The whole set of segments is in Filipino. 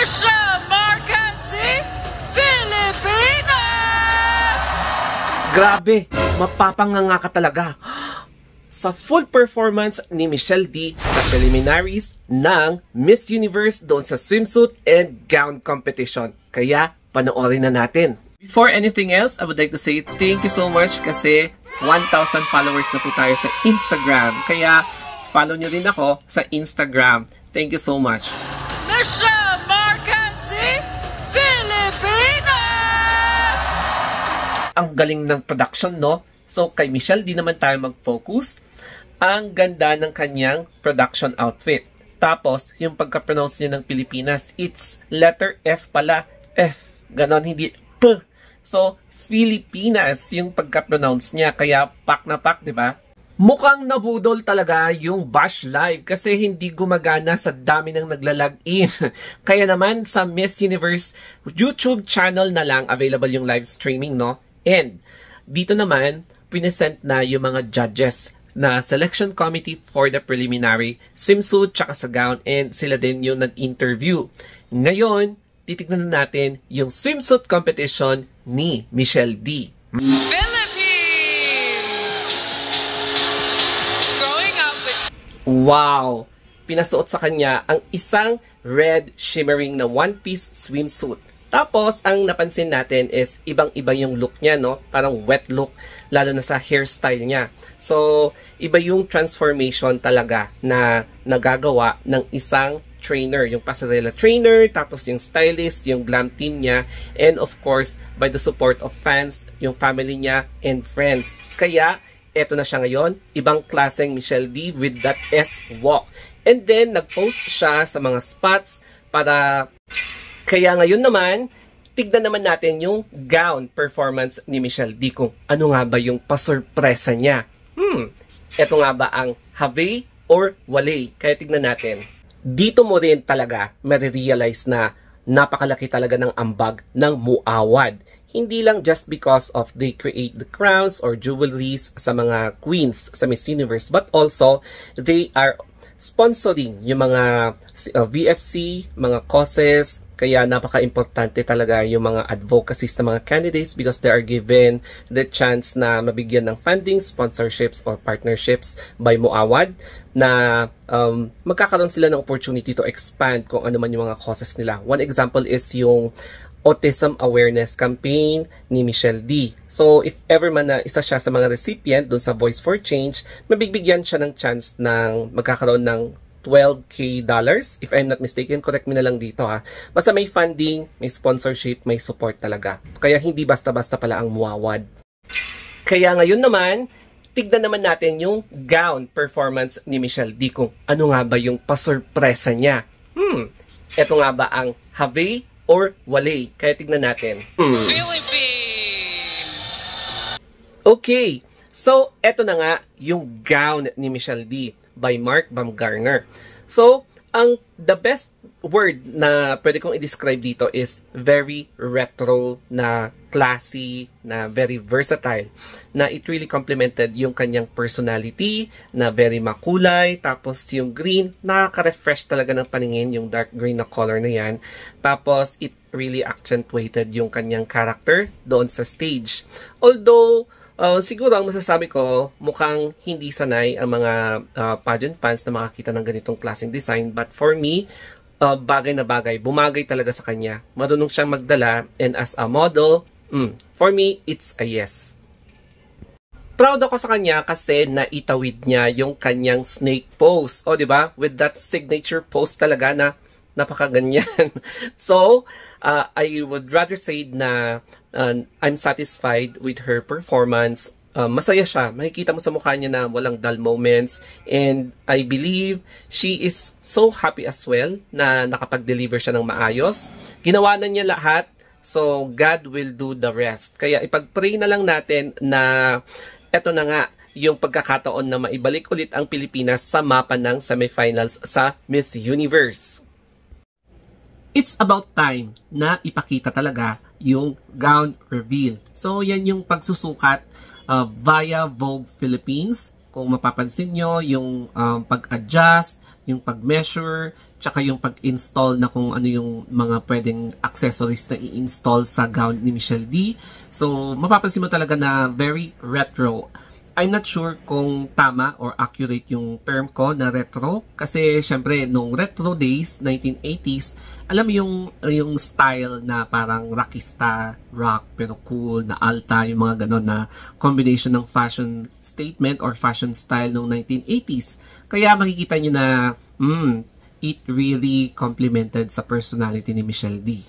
Sasha Marquez de Filipinas! Grabe, mapapanganga ka talaga sa full performance ni Michelle D sa preliminaries ng Miss Universe doon sa swimsuit and gown competition. Kaya panoorin na natin. Before anything else, I would like to say thank you so much kasi 1,000 followers na po tayo sa Instagram. Kaya follow nyo din ako sa Instagram. Thank you so much. Michelle! Pilipinas! Ang galing ng production, no? So, kay Michelle, di naman tayo mag-focus. Ang ganda ng kanyang production outfit. Tapos, yung pagka-pronounce niya ng Pilipinas, it's letter F pala. F. Ganon, hindi P. So, Filipinas yung pagka-pronounce niya. Kaya, pak na pak, di ba? Mukhang nabudol talaga yung Bash Live kasi hindi gumagana sa dami ng naglalag-in. Kaya naman sa Miss Universe YouTube channel na lang available yung live streaming, no? And dito naman, pinesent na yung mga judges na selection committee for the preliminary swimsuit tsaka sa gown and sila din yung nag-interview. Ngayon, titignan na natin yung swimsuit competition ni Michelle D. Phillip! Wow! Pinasuot sa kanya ang isang red shimmering na one-piece swimsuit. Tapos, ang napansin natin is ibang-iba yung look niya, no? Parang wet look, lalo na sa hairstyle niya. So, iba yung transformation talaga na nagagawa ng isang trainer, yung pasarela trainer, tapos yung stylist, yung glam team niya, and of course, by the support of fans, yung family niya, and friends. Kaya, eto na siya ngayon, ibang klaseng Michelle D with that S-walk. And then, nag-post siya sa mga spots para... Kaya ngayon naman, tignan naman natin yung gown performance ni Michelle D kung ano nga ba yung pasurpresa niya. Hmm, eto nga ba ang have or wale? Kaya tignan natin. Dito mo rin talaga marirealize na napakalaki talaga ng ambag ng muawad hindi lang just because of they create the crowns or jewelries sa mga queens sa Miss Universe, but also they are sponsoring yung mga uh, VFC, mga causes, kaya napaka-importante talaga yung mga advocacies ng mga candidates because they are given the chance na mabigyan ng funding, sponsorships, or partnerships by Muawad na um, magkakaroon sila ng opportunity to expand kung ano man yung mga causes nila. One example is yung Autism Awareness Campaign ni Michelle D. So, if ever man na isa siya sa mga recipient dun sa Voice for Change, mabibigyan siya ng chance ng magkakaroon ng 12k dollars if I'm not mistaken correct me na lang dito ha basta may funding may sponsorship may support talaga kaya hindi basta-basta pala ang muawad kaya ngayon naman tignan naman natin yung gown performance ni Michelle D kung ano nga ba yung pasurpresa niya hmm eto nga ba ang Have or Walay. Kaya tignan natin. Hmm. Philippines! Okay, so eto na nga yung gown ni Michelle D by Mark Baumgartner. So, ang the best word na pwede kong i-describe dito is very retro na classy, na very versatile, na it really complemented yung kanyang personality, na very makulay, tapos yung green, nakaka-refresh talaga ng paningin yung dark green na color na yan. Tapos it really accentuated yung kanyang character doon sa stage. Although, uh, siguro ang masasabi ko, mukhang hindi sanay ang mga uh, pageant fans na makakita ng ganitong klaseng design. But for me, uh, bagay na bagay. Bumagay talaga sa kanya. Marunong siyang magdala. And as a model, mm, for me, it's a yes. Proud ako sa kanya kasi naitawid niya yung kanyang snake pose. O, oh, di ba? With that signature pose talaga na napakaganyan. so, uh, I would rather say na uh, I'm satisfied with her performance. Uh, masaya siya. Makikita mo sa mukha niya na walang dull moments. And I believe she is so happy as well na nakapag-deliver siya ng maayos. Ginawa na niya lahat. So, God will do the rest. Kaya ipag-pray na lang natin na eto na nga, yung pagkakataon na maibalik ulit ang Pilipinas sa mapa ng semifinals sa Miss Universe it's about time na ipakita talaga yung gown reveal. So, yan yung pagsusukat uh, via Vogue Philippines. Kung mapapansin nyo, yung um, pag-adjust, yung pag-measure, tsaka yung pag-install na kung ano yung mga pwedeng accessories na i-install sa gown ni Michelle D. So, mapapansin mo talaga na very retro I'm not sure kung tama or accurate yung term ko na retro kasi syempre nung retro days 1980s alam mo yung yung style na parang rockista rock pero cool na alta yung mga ganun na combination ng fashion statement or fashion style nung 1980s kaya makikita niyo na mm, it really complemented sa personality ni Michelle D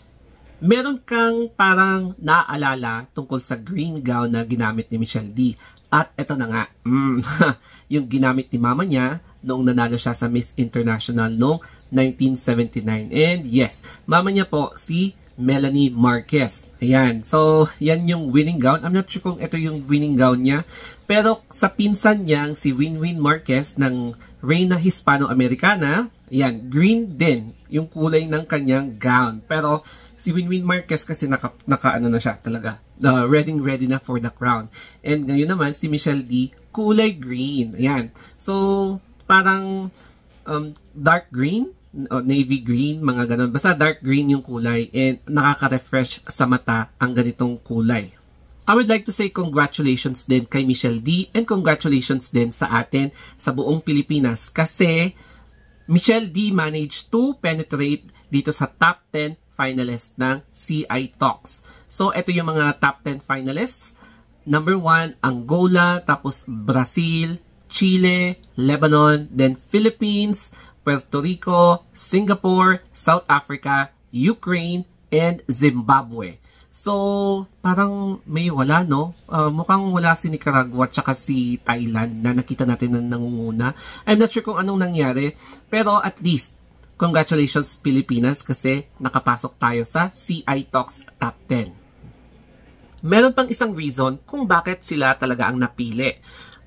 meron kang parang naalala tungkol sa green gown na ginamit ni Michelle D. At eto na nga, mm, yung ginamit ni mama niya noong nanalo siya sa Miss International noong 1979. And yes, mama niya po si Melanie Marquez. Ayan. So, yan yung winning gown. I'm not sure kung ito yung winning gown niya. Pero sa pinsan niya, si Winwin Marquez ng Reina Hispano-Americana, ayan, green din yung kulay ng kanyang gown. Pero si Winwin Marquez kasi naka, naka ano na siya talaga. Uh, ready ready na for the crown. And ngayon naman si Michelle D kulay green. Ayan. So, parang um, dark green o uh, navy green, mga ganun. Basta dark green yung kulay and nakaka-refresh sa mata ang ganitong kulay. I would like to say congratulations din kay Michelle D and congratulations din sa atin sa buong Pilipinas kasi Michelle D managed to penetrate dito sa top 10 finalists ng CI Talks. So, ito yung mga top 10 finalists. Number 1, Angola, tapos Brazil, Chile, Lebanon, then Philippines, Puerto Rico, Singapore, South Africa, Ukraine, and Zimbabwe. So, parang may wala, no? Uh, mukhang wala si Nicaragua tsaka si Thailand na nakita natin na nangunguna. I'm not sure kung anong nangyari, pero at least, congratulations Pilipinas kasi nakapasok tayo sa CI Talks Top 10. Meron pang isang reason kung bakit sila talaga ang napili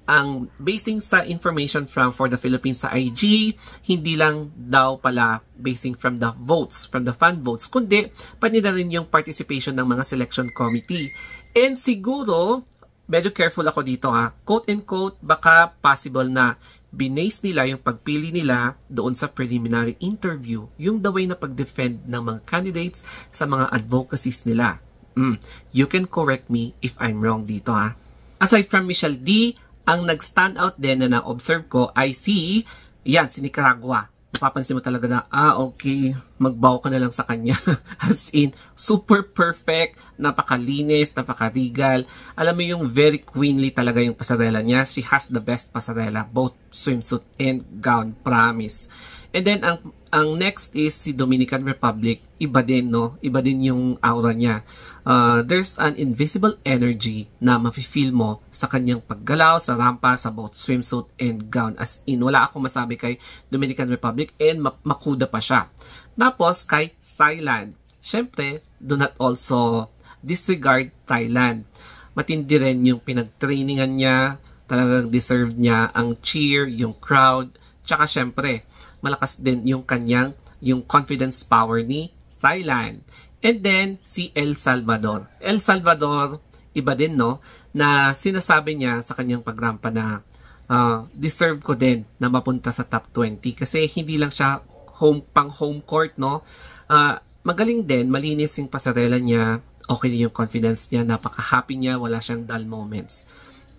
ang basing sa information from for the Philippines sa IG, hindi lang daw pala basing from the votes, from the fan votes, kundi pati na rin yung participation ng mga selection committee. And siguro, medyo careful ako dito ha, quote and quote, baka possible na binase nila yung pagpili nila doon sa preliminary interview, yung the way na pag-defend ng mga candidates sa mga advocacies nila. Mm. You can correct me if I'm wrong dito ha. Aside from Michelle D, ang nag-stand out din na na-observe ko ay si, yan, si Nicaragua. Napapansin mo talaga na, ah, okay, magbaw ka na lang sa kanya. As in, super perfect, napakalinis, napakarigal. Alam mo yung very queenly talaga yung pasarela niya. She has the best pasarela, both swimsuit and gown, promise. And then, ang, ang next is si Dominican Republic. Iba din, no? Iba din yung aura niya. Uh, there's an invisible energy na mafe-feel mo sa kanyang paggalaw, sa rampa, sa both swimsuit and gown. As in, wala ako masabi kay Dominican Republic and ma- makuda pa siya. Tapos, kay Thailand. Siyempre, do not also disregard Thailand. Matindi rin yung pinagtrainingan niya, talagang deserve niya ang cheer, yung crowd, tsaka syempre, malakas din yung kanyang yung confidence power ni Thailand. And then, si El Salvador. El Salvador, iba din, no? Na sinasabi niya sa kanyang pagrampa na uh, deserve ko din na mapunta sa top 20 kasi hindi lang siya home pang home court no uh, magaling din malinis yung pasarela niya okay din yung confidence niya, napaka-happy niya, wala siyang dull moments.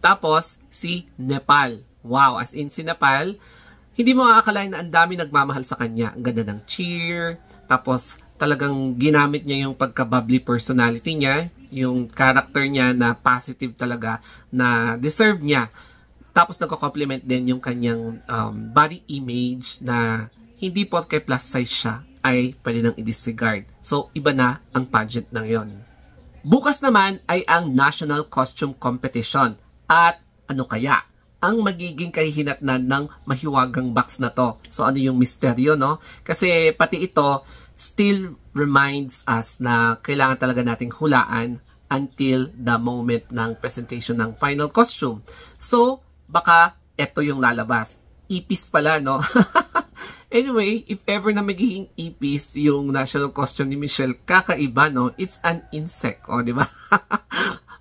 Tapos, si Nepal. Wow, as in si Nepal, hindi mo aakalain na ang dami nagmamahal sa kanya. Ang ganda ng cheer, tapos talagang ginamit niya yung pagka-bubbly personality niya, yung character niya na positive talaga, na deserve niya. Tapos nagko-compliment din yung kanyang um, body image na hindi po kay plus size siya ay pwede nang i-disregard. So, iba na ang pageant ng yon. Bukas naman ay ang National Costume Competition. At ano kaya? ang magiging kahihinatnan ng mahiwagang box na to. So ano yung misteryo, no? Kasi pati ito still reminds us na kailangan talaga nating hulaan until the moment ng presentation ng final costume. So, baka ito yung lalabas. Ipis pala, no? Anyway, if ever na magiging ipis yung national costume ni Michelle, kakaiba, no? It's an insect, o, oh, di ba?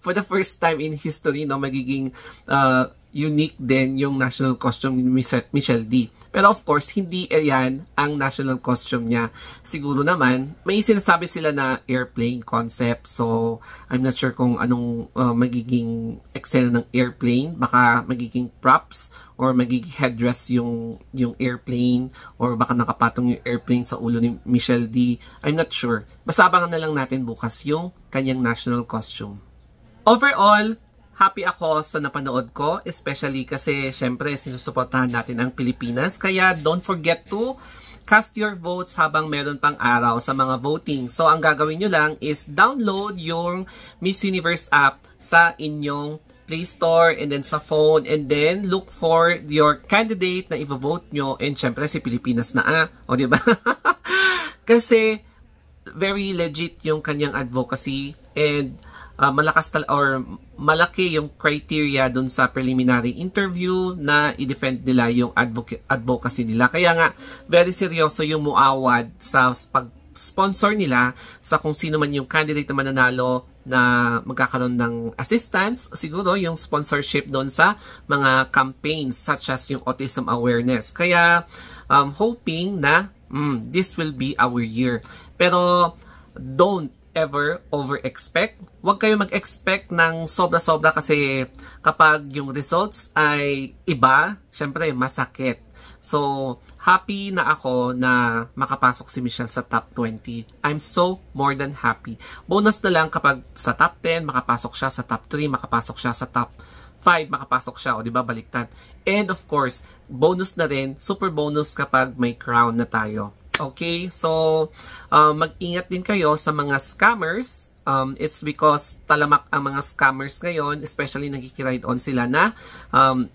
For the first time in history, no, magiging uh, unique din yung national costume ni Michelle D. Pero of course, hindi yan ang national costume niya. Siguro naman, may sinasabi sila na airplane concept. So, I'm not sure kung anong uh, magiging eksena ng airplane. Baka magiging props or magiging headdress yung, yung airplane or baka nakapatong yung airplane sa ulo ni Michelle D. I'm not sure. Basta abangan na lang natin bukas yung kanyang national costume. Overall, happy ako sa napanood ko, especially kasi syempre sinusuportahan natin ang Pilipinas. Kaya don't forget to cast your votes habang meron pang araw sa mga voting. So ang gagawin nyo lang is download yung Miss Universe app sa inyong Play Store and then sa phone and then look for your candidate na i-vote nyo and syempre si Pilipinas na ah. O diba? kasi very legit yung kanyang advocacy and uh, malakas tal or malaki yung criteria dun sa preliminary interview na i-defend nila yung advocacy nila. Kaya nga, very seryoso yung muawad sa pag sponsor nila sa kung sino man yung candidate na mananalo na magkakaroon ng assistance, siguro yung sponsorship doon sa mga campaigns such as yung autism awareness. Kaya um, hoping na mm, this will be our year. Pero don't ever over-expect. Huwag kayo mag-expect ng sobra-sobra kasi kapag yung results ay iba, syempre masakit. So, happy na ako na makapasok si Michelle sa top 20. I'm so more than happy. Bonus na lang kapag sa top 10, makapasok siya sa top 3, makapasok siya sa top 5 makapasok siya o di ba baliktad. And of course, bonus na rin, super bonus kapag may crown na tayo. Okay, so uh, mag-ingat din kayo sa mga scammers. Um, it's because talamak ang mga scammers ngayon, especially nagkikiride on sila na um,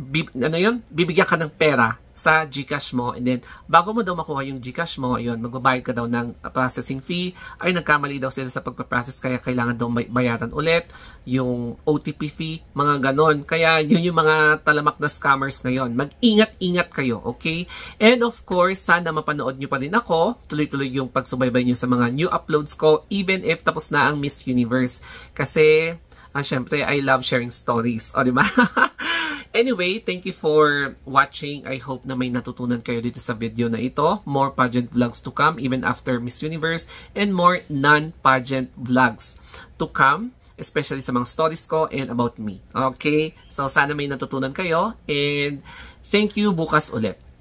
bib, ano yun? Bibigyan ka ng pera sa GCash mo and then bago mo daw makuha yung GCash mo, yun, magbabayad ka daw ng processing fee ay nagkamali daw sila sa pagpaprocess kaya kailangan daw bayaran ulit yung OTP fee, mga ganon. Kaya yun yung mga talamak na scammers ngayon. Mag-ingat-ingat kayo, okay? And of course, sana mapanood nyo pa rin ako. Tuloy-tuloy yung pagsubaybay nyo sa mga new uploads ko even if tapos na ang Miss Universe. Kasi, ah, syempre, I love sharing stories. O, di ba? Anyway, thank you for watching. I hope na may natutunan kayo dito sa video na ito. More pageant vlogs to come even after Miss Universe and more non-pageant vlogs to come especially sa mga stories ko and about me. Okay? So, sana may natutunan kayo and thank you bukas ulit.